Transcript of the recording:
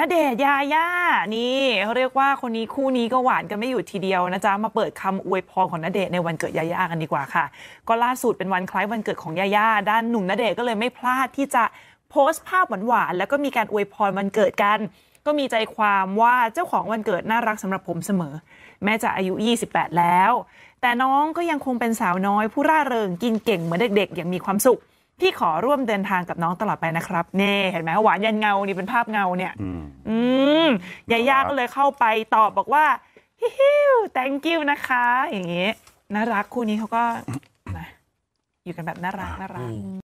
ณเดชยาย่านี่เขาเรียกว่าคนนี้คู่นี้ก็หวานกันไม่อยู่ทีเดียวนะจ๊ะมาเปิดคำอวยพรของณเดชในวันเกิดยาย่ากันดีกว่าค่ะ ก็ล่าสุดเป็นวันคล้ายวันเกิดของยาย่าด้านหนุ่มณเดชก็เลยไม่พลาดที่จะโพสต์ภาพหวานๆแล้วก็มีการอวยพรวันเกิดกัน ก็มีใจความว่าเจ้าของวันเกิดน่ารักสำหรับผมเสมอ แม้จะอายุ 28 แล้ว แต่น้องก็ยังคงเป็นสาวน้อย ผู้ร่าเริงกินเก่งเหมือนเด็กๆอย่างมีความสุขพี่ขอร่วมเดินทางกับน้องตลอดไปนะครับเนี่ เห็นไหมหวานยันเงานี่เป็นภาพเงาเนี่ย อืมยายาก็เลยเข้าไปตอบบอกว่า ฮิว thank you นะคะ อย่างงี้น่ารักคู่นี้เขาก็ อยู่กันแบบน่ารักน่ารัก